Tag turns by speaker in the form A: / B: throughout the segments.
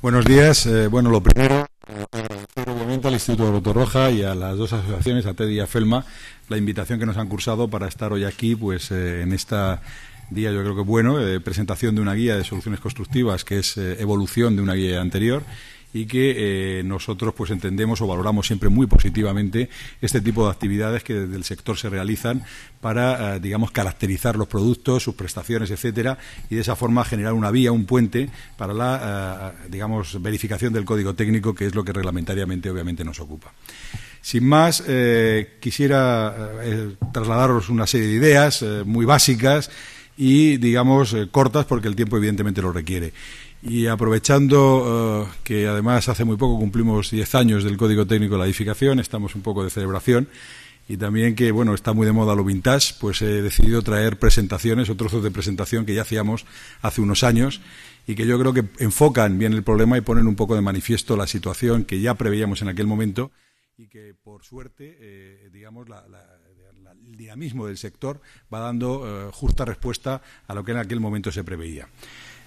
A: Buenos días. Eh, bueno, lo primero, agradecer obviamente al Instituto de Rotorroja y a las dos asociaciones, a TED y a FELMA, la invitación que nos han cursado para estar hoy aquí, pues eh, en esta día yo creo que bueno, eh, presentación de una guía de soluciones constructivas que es evolución de una guía anterior y que eh, nosotros pues, entendemos o valoramos siempre muy positivamente este tipo de actividades que desde el sector se realizan para, eh, digamos, caracterizar los productos, sus prestaciones, etcétera, y de esa forma generar una vía, un puente para la, eh, digamos, verificación del código técnico, que es lo que reglamentariamente, obviamente, nos ocupa. Sin más, quisiera trasladaros una serie de ideas muy básicas y, digamos, cortas, porque el tiempo evidentemente lo requiere. Y aprovechando eh, que además hace muy poco cumplimos 10 años del Código Técnico de la Edificación, estamos un poco de celebración y también que bueno está muy de moda lo vintage, pues he decidido traer presentaciones o trozos de presentación que ya hacíamos hace unos años y que yo creo que enfocan bien el problema y ponen un poco de manifiesto la situación que ya preveíamos en aquel momento y que por suerte eh, digamos el dinamismo del sector va dando eh, justa respuesta a lo que en aquel momento se preveía.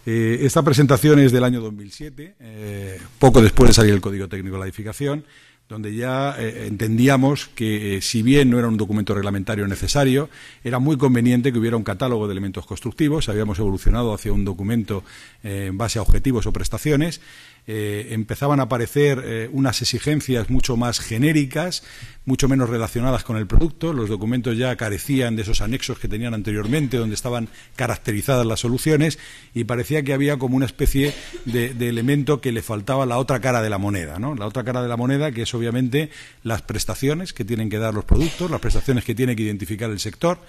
A: Eh, esta presentación es del año 2007, eh, poco después de salir el Código Técnico de la Edificación, donde ya eh, entendíamos que, si bien no era un documento reglamentario necesario, era muy conveniente que hubiera un catálogo de elementos constructivos. Habíamos evolucionado hacia un documento en base a objetivos o prestaciones eh, empezaban a aparecer eh, unas exigencias mucho más genéricas, mucho menos relacionadas con el producto. Los documentos ya carecían de esos anexos que tenían anteriormente, donde estaban caracterizadas las soluciones, y parecía que había como una especie de, de elemento que le faltaba la otra cara de la moneda. ¿no? La otra cara de la moneda, que es obviamente las prestaciones que tienen que dar los productos, las prestaciones que tiene que identificar el sector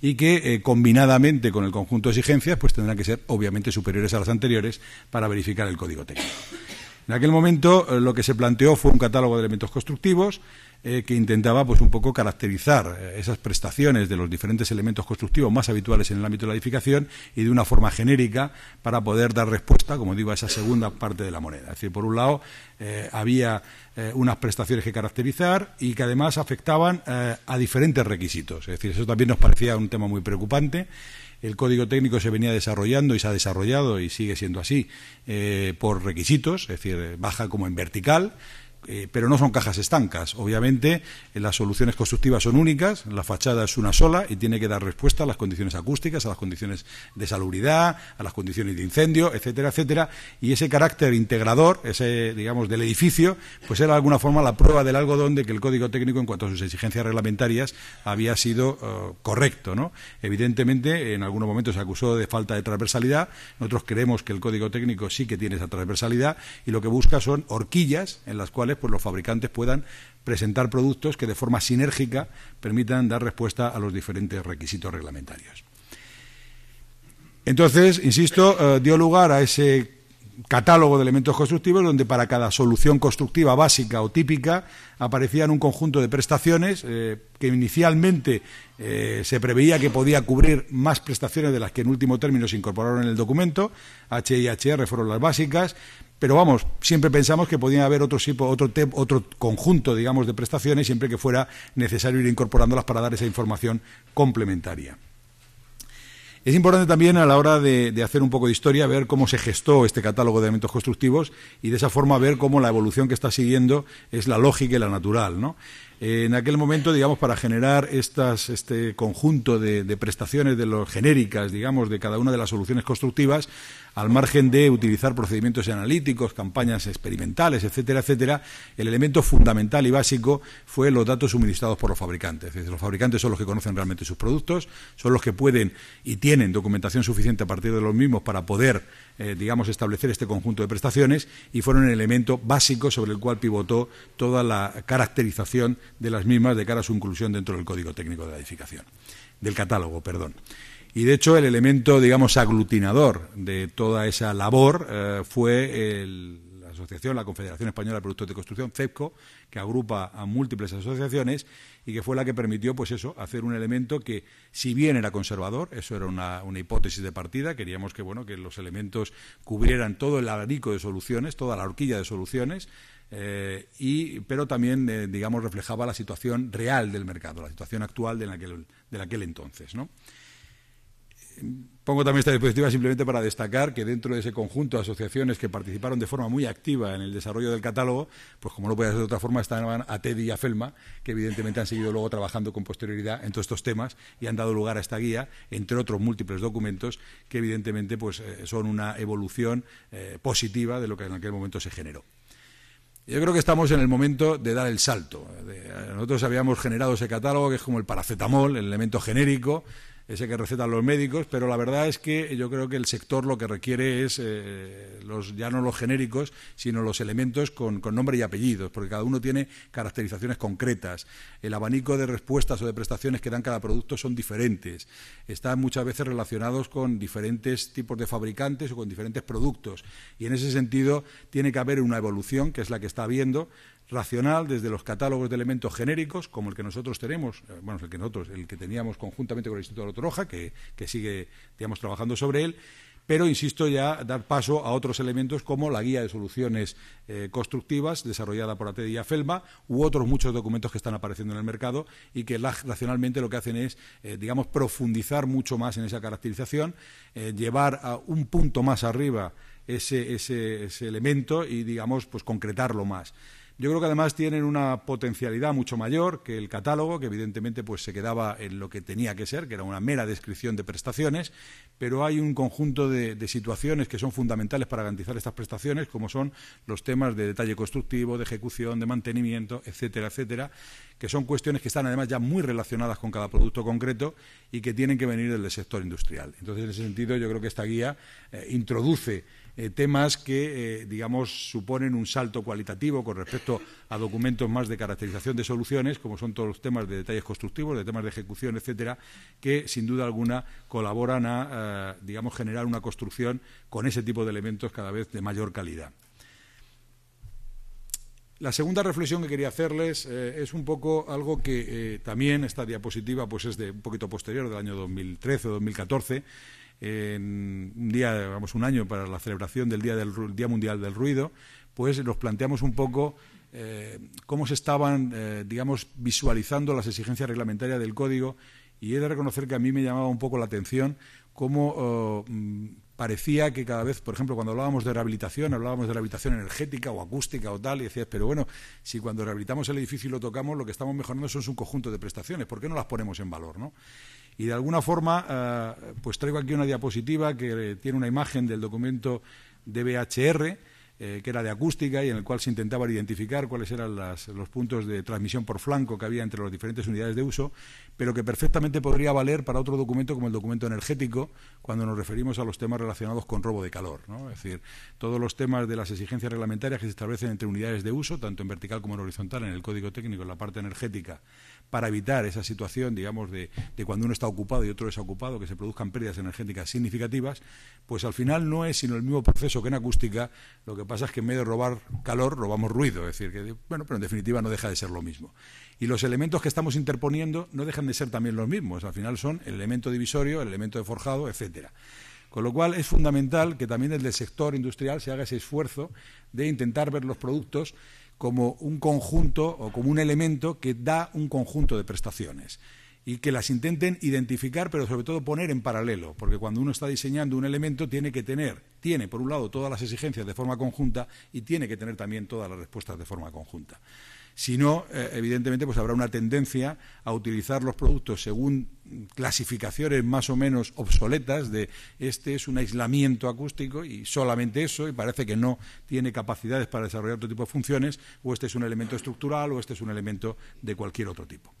A: y que eh, combinadamente con el conjunto de exigencias pues tendrán que ser obviamente superiores a las anteriores para verificar el código técnico. En aquel momento eh, lo que se planteó fue un catálogo de elementos constructivos eh, que intentaba pues un poco caracterizar eh, esas prestaciones de los diferentes elementos constructivos más habituales en el ámbito de la edificación y de una forma genérica para poder dar respuesta, como digo, a esa segunda parte de la moneda. Es decir, por un lado eh, había unas prestaciones que caracterizar y que además afectaban a diferentes requisitos. Es decir, eso también nos parecía un tema muy preocupante el código técnico se venía desarrollando y se ha desarrollado y sigue siendo así por requisitos, es decir, baja como en vertical, eh, pero no son cajas estancas. Obviamente, eh, las soluciones constructivas son únicas, la fachada es una sola y tiene que dar respuesta a las condiciones acústicas, a las condiciones de salubridad, a las condiciones de incendio, etcétera, etcétera. Y ese carácter integrador, ese, digamos, del edificio, pues era de alguna forma la prueba del algodón de que el Código Técnico, en cuanto a sus exigencias reglamentarias, había sido eh, correcto, ¿no? Evidentemente, en algunos momentos se acusó de falta de transversalidad. Nosotros creemos que el Código Técnico sí que tiene esa transversalidad y lo que busca son horquillas en las cuales pues, los fabricantes puedan presentar productos que de forma sinérgica permitan dar respuesta a los diferentes requisitos reglamentarios. Entonces, insisto, eh, dio lugar a ese catálogo de elementos constructivos donde para cada solución constructiva básica o típica aparecían un conjunto de prestaciones eh, que inicialmente eh, se preveía que podía cubrir más prestaciones de las que en último término se incorporaron en el documento. H y HR fueron las básicas. Pero vamos, siempre pensamos que podía haber otro, otro conjunto, digamos, de prestaciones siempre que fuera necesario ir incorporándolas para dar esa información complementaria. Es importante también a la hora de, hacer un poco de historia ver cómo se gestó este catálogo de elementos constructivos y de esa forma ver cómo la evolución que está siguiendo es la lógica y la natural. ¿no? en aquel momento, digamos, para generar este conjunto de, de prestaciones de los genéricas, digamos, de cada una de las soluciones constructivas, al margen de utilizar procedimientos analíticos, campañas experimentales, etcétera, etcétera, el elemento fundamental y básico fue los datos suministrados por los fabricantes. Es decir, los fabricantes son los que conocen realmente sus productos, son los que pueden y tienen documentación suficiente a partir de los mismos para poder, eh, digamos, establecer este conjunto de prestaciones y fueron el elemento básico sobre el cual pivotó toda la caracterización de las mismas de cara a su inclusión dentro del código técnico de la edificación, del catálogo, perdón. Y de hecho el elemento, digamos, aglutinador de toda esa labor eh, fue la asociación, la Confederación Española de Productos de Construcción, CEPCO, que agrupa a múltiples asociaciones y que fue la que permitió, pues eso, hacer un elemento que, si bien era conservador, eso era una, hipótesis de partida, queríamos que, bueno, que los elementos cubrieran todo el abanico de soluciones, toda la horquilla de soluciones, eh, y, pero también, eh, digamos, reflejaba la situación real del mercado, la situación actual de, aquel, de aquel entonces, ¿no? Pongo también esta dispositiva simplemente para destacar que dentro de ese conjunto de asociaciones que participaron de forma muy activa en el desarrollo del catálogo, pues como no puede ser de otra forma, estaban a Teddy y a Felma, que evidentemente han seguido luego trabajando con posterioridad en todos estos temas y han dado lugar a esta guía, entre otros múltiples documentos que evidentemente pues, eh, son una evolución eh, positiva de lo que en aquel momento se generó. Yo creo que estamos en el momento de dar el salto. Eh, nosotros habíamos generado ese catálogo que es como el paracetamol, el elemento genérico, ese que recetan los médicos, pero la verdad es que yo creo que el sector lo que requiere es eh, los, ya no los genéricos, sino los elementos con, con, nombre y apellidos, porque cada uno tiene caracterizaciones concretas. El abanico de respuestas o de prestaciones que dan cada producto son diferentes. Están muchas veces relacionados con diferentes tipos de fabricantes o con diferentes productos. Y en ese sentido tiene que haber una evolución, que es la que está habiendo racional desde los catálogos de elementos genéricos, como el que nosotros tenemos, eh, bueno, el que nosotros, el que teníamos conjuntamente con el Instituto de la que, que sigue, digamos, trabajando sobre él, pero, insisto, ya dar paso a otros elementos como la guía de soluciones eh, constructivas desarrollada por ATD y AFELMA u otros muchos documentos que están apareciendo en el mercado y que racionalmente lo que hacen es, eh, digamos, profundizar mucho más en esa caracterización, llevar a un punto más arriba ese, ese, ese elemento y, digamos, pues concretarlo más. Yo creo que además tienen una potencialidad mucho mayor que el catálogo, que evidentemente pues, se quedaba en lo que tenía que ser, que era una mera descripción de prestaciones, pero hay un conjunto de, situaciones que son fundamentales para garantizar estas prestaciones, como son los temas de detalle constructivo, de ejecución, de mantenimiento, etcétera, etcétera, que son cuestiones que están además ya muy relacionadas con cada producto concreto y que tienen que venir del sector industrial. Entonces, en ese sentido, yo creo que esta guía eh, introduce eh, temas que, eh, digamos, suponen un salto cualitativo con respecto a documentos más de caracterización de soluciones, como son todos los temas de detalles constructivos, de temas de ejecución, etcétera, que sin duda alguna colaboran a, eh, digamos, generar una construcción con ese tipo de elementos cada vez de mayor calidad. La segunda reflexión que quería hacerles es un poco algo que también esta diapositiva pues es de un poquito posterior del año 2013 o 2014 en un día, digamos, un año para la celebración del Día, Mundial del Ruido, pues nos planteamos un poco eh, cómo se estaban, eh, digamos, visualizando las exigencias reglamentarias del código y he de reconocer que a mí me llamaba un poco la atención cómo oh, mm, parecía que cada vez, por ejemplo, cuando hablábamos de rehabilitación, hablábamos de rehabilitación energética o acústica o tal, y decías, pero bueno, si cuando rehabilitamos el edificio y lo tocamos, lo que estamos mejorando son un conjunto de prestaciones, ¿por qué no las ponemos en valor? ¿no? Y de alguna forma, eh, pues traigo aquí una diapositiva que tiene una imagen del documento de BHR eh, que era de acústica y en el cual se intentaba identificar cuáles eran los puntos de transmisión por flanco que había entre las diferentes unidades de uso, pero que perfectamente podría valer para otro documento como el documento energético, cuando nos referimos a los temas relacionados con robo de calor. Es decir, todos los temas de las exigencias reglamentarias que se establecen entre unidades de uso, tanto en vertical como en horizontal, en el código técnico, en la parte energética, para evitar esa situación, digamos, de, de cuando uno está ocupado y otro desocupado, que se produzcan pérdidas energéticas significativas, pues al final no es sino el mismo proceso que en acústica lo que pasa es que en medio de robar calor, robamos ruido. Es decir, que, bueno, pero en definitiva no deja de ser lo mismo. Y los elementos que estamos interponiendo no dejan de ser también los mismos. Al final son el elemento divisorio, el elemento de forjado, etcétera. Con lo cual es fundamental que también desde el sector industrial se haga ese esfuerzo de intentar ver los productos como un conjunto o como un elemento que da un conjunto de prestaciones y que las intenten identificar, pero sobre todo poner en paralelo, porque cuando uno está diseñando un elemento tiene que tener tiene, por un lado, todas las exigencias de forma conjunta y tiene que tener también todas las respuestas de forma conjunta. Si no, eh, evidentemente, pues habrá una tendencia a utilizar los productos según clasificaciones más o menos obsoletas de este es un aislamiento acústico y solamente eso, y parece que no tiene capacidades para desarrollar otro tipo de funciones, o este es un elemento estructural o este es un elemento de cualquier otro tipo.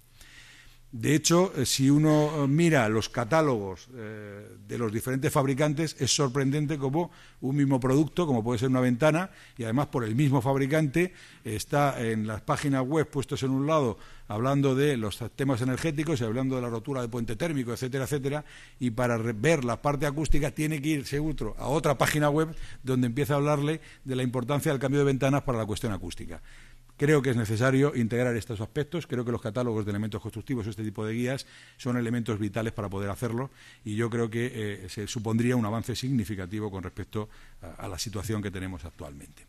A: De hecho, eh, si uno eh, mira los catálogos eh, de los diferentes fabricantes, es sorprendente cómo un mismo producto, como puede ser una ventana, y además por el mismo fabricante, está en las páginas web puestos en un lado hablando de los temas energéticos y hablando de la rotura de puente térmico, etcétera, etcétera, y para ver la parte acústica tiene que irse a otra página web donde empieza a hablarle de la importancia del cambio de ventanas para la cuestión acústica. Creo que es necesario integrar estos aspectos. Creo que los catálogos de elementos constructivos, o este tipo de guías, son elementos vitales para poder hacerlo y yo creo que eh, se supondría un avance significativo con respecto a, la situación que tenemos actualmente.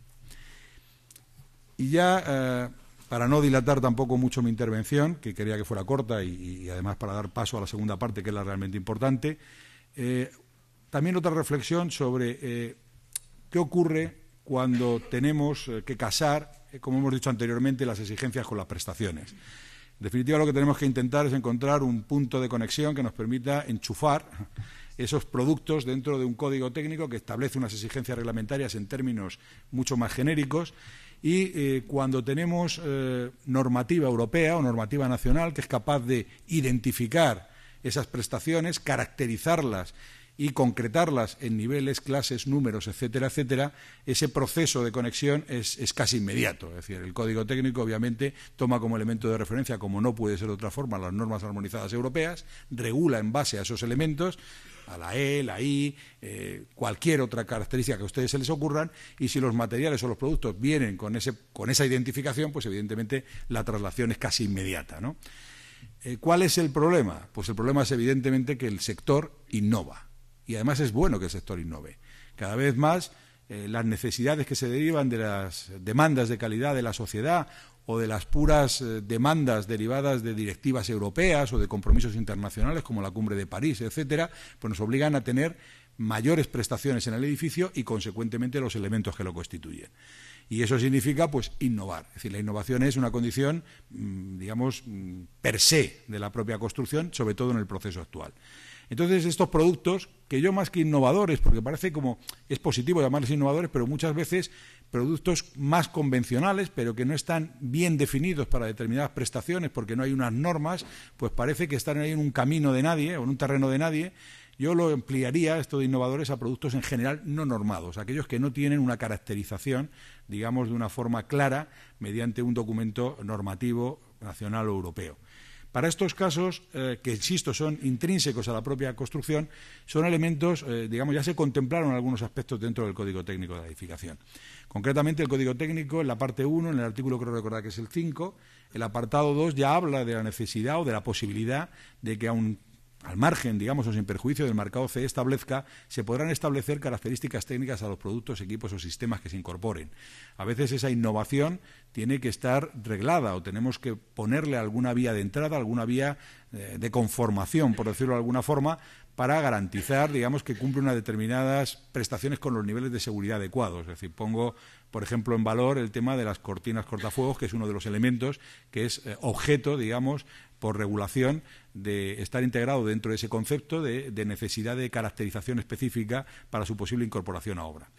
A: Y ya. Eh, para no dilatar tampoco mucho mi intervención, que quería que fuera corta y, además para dar paso a la segunda parte, que es la realmente importante, eh, también otra reflexión sobre qué ocurre cuando tenemos que casar eh, como hemos dicho anteriormente, las exigencias con las prestaciones. En definitiva, lo que tenemos que intentar es encontrar un punto de conexión que nos permita enchufar esos productos dentro de un código técnico que establece unas exigencias reglamentarias en términos mucho más genéricos y eh, cuando tenemos eh, normativa europea o normativa nacional que es capaz de identificar esas prestaciones, caracterizarlas y concretarlas en niveles, clases, números, etcétera, etcétera, ese proceso de conexión es, casi inmediato. Es decir, el código técnico obviamente toma como elemento de referencia, como no puede ser de otra forma, las normas armonizadas europeas, regula en base a esos elementos, a la E, la I, eh, cualquier otra característica que a ustedes se les ocurran, y si los materiales o los productos vienen con, ese, con esa identificación, pues evidentemente la traslación es casi inmediata, eh, ¿Cuál es el problema? Pues el problema es evidentemente que el sector innova y además es bueno que el sector innove. Cada vez más eh, las necesidades que se derivan de las demandas de calidad de la sociedad o de las puras eh, demandas derivadas de directivas europeas o de compromisos internacionales como la Cumbre de París, etcétera, pues nos obligan a tener mayores prestaciones en el edificio y consecuentemente los elementos que lo constituyen. Y eso significa pues innovar, es decir, la innovación es una condición mm, digamos mm, per se de la propia construcción, sobre todo en el proceso actual. Entonces, estos productos, que yo más que innovadores, porque parece como es positivo llamarles innovadores, pero muchas veces productos más convencionales, pero que no están bien definidos para determinadas prestaciones, porque no hay unas normas, pues parece que están ahí en un camino de nadie o en un terreno de nadie. Yo lo ampliaría, esto de innovadores, a productos en general no normados, aquellos que no tienen una caracterización, digamos, de una forma clara mediante un documento normativo nacional o europeo. Para estos casos, eh, que insisto, son intrínsecos a la propia construcción, son elementos, eh, digamos, ya se contemplaron algunos aspectos dentro del Código Técnico de la Edificación. Concretamente, el Código Técnico, en la parte 1, en el artículo creo recordar que es el 5, el apartado 2 ya habla de la necesidad o de la posibilidad de que, a un al margen, digamos, o sin perjuicio del mercado CE establezca, se podrán establecer características técnicas a los productos, equipos o sistemas que se incorporen. A veces esa innovación tiene que estar reglada o tenemos que ponerle alguna vía de entrada, alguna vía eh, de conformación, por decirlo de alguna forma, para garantizar, digamos, que cumple unas determinadas prestaciones con los niveles de seguridad adecuados. Es decir, pongo, por ejemplo, en valor el tema de las cortinas cortafuegos, que es uno de los elementos que es eh, objeto, digamos, por regulación de estar integrado dentro de ese concepto de necesidad de caracterización específica para su posible incorporación a obra.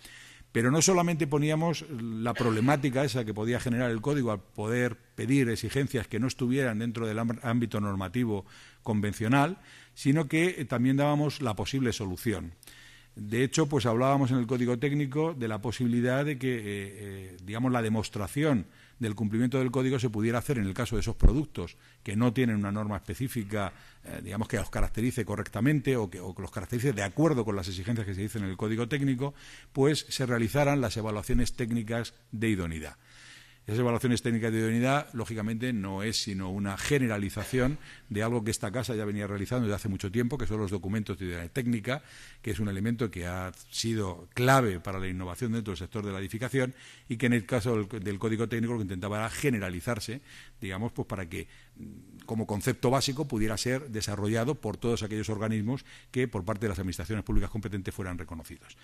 A: Pero no solamente poníamos la problemática esa que podía generar el código al poder pedir exigencias que no estuvieran dentro del ámbito normativo convencional, sino que eh, también dábamos la posible solución. De hecho, pues hablábamos en el código técnico de la posibilidad de que, eh, eh, digamos, la demostración del cumplimiento del código se pudiera hacer en el caso de esos productos que no tienen una norma específica, eh, digamos, que los caracterice correctamente o que, o que los caracterice de acuerdo con las exigencias que se dicen en el código técnico, pues se realizaran las evaluaciones técnicas de idoneidad. Esas evaluaciones técnicas de idoneidad, lógicamente, no es sino una generalización de algo que esta casa ya venía realizando desde hace mucho tiempo, que son los documentos de idoneidad técnica, que es un elemento que ha sido clave para la innovación dentro del sector de la edificación y que en el caso del, código técnico lo que intentaba era generalizarse, digamos, pues para que mm, como concepto básico pudiera ser desarrollado por todos aquellos organismos que por parte de las administraciones públicas competentes fueran reconocidos.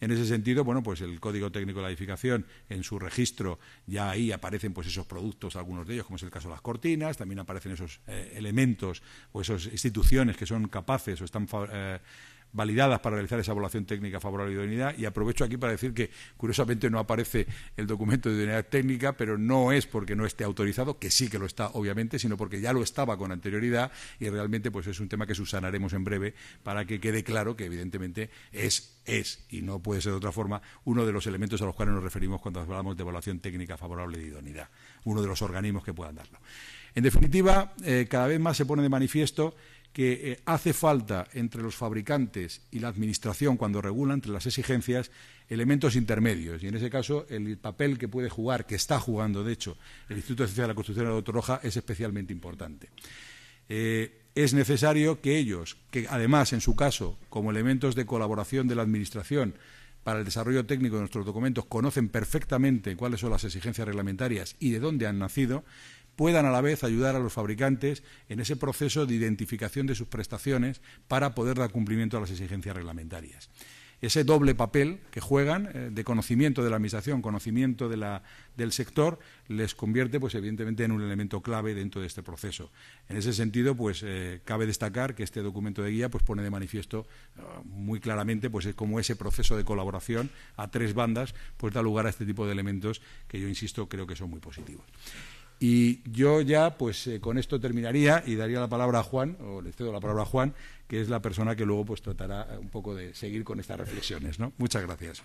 A: En ese sentido, bueno, pues el Código Técnico de la Edificación, en su registro, ya ahí aparecen pues esos productos, algunos de ellos, como es el caso de las cortinas, también aparecen esos eh, elementos o esas instituciones que son capaces o están eh, validadas para realizar esa evaluación técnica favorable de idoneidad. Y aprovecho aquí para decir que, curiosamente, no aparece el documento de idoneidad técnica, pero no es porque no esté autorizado, que sí que lo está, obviamente, sino porque ya lo estaba con anterioridad y realmente pues es un tema que subsanaremos en breve para que quede claro que, evidentemente, es es, y no puede ser de otra forma, uno de los elementos a los cuales nos referimos cuando hablamos de evaluación técnica favorable de idoneidad, uno de los organismos que puedan darlo. En definitiva, eh, cada vez más se pone de manifiesto que eh, hace falta entre los fabricantes y la Administración cuando regulan, entre las exigencias elementos intermedios. Y en ese caso, el papel que puede jugar, que está jugando, de hecho, el Instituto de de la Construcción de la Roja es especialmente importante. Eh, es necesario que ellos, que además, en su caso, como elementos de colaboración de la Administración, para el desarrollo técnico de nuestros documentos conocen perfectamente cuáles son las exigencias reglamentarias y de dónde han nacido, puedan a la vez ayudar a los fabricantes en ese proceso de identificación de sus prestaciones para poder dar cumplimiento a las exigencias reglamentarias ese doble papel que juegan eh, de conocimiento de la Administración, conocimiento del sector, les convierte, pues, evidentemente, en un elemento clave dentro de este proceso. En ese sentido, pues, eh, cabe destacar que este documento de guía pues, pone de manifiesto eh, muy claramente pues, cómo ese proceso de colaboración a tres bandas pues, da lugar a este tipo de elementos que yo insisto creo que son muy positivos. Y yo ya, pues eh, con esto terminaría y daría la palabra a Juan, o le cedo la palabra a Juan, que es la persona que luego pues tratará eh, un poco de seguir con estas reflexiones. Muchas gracias.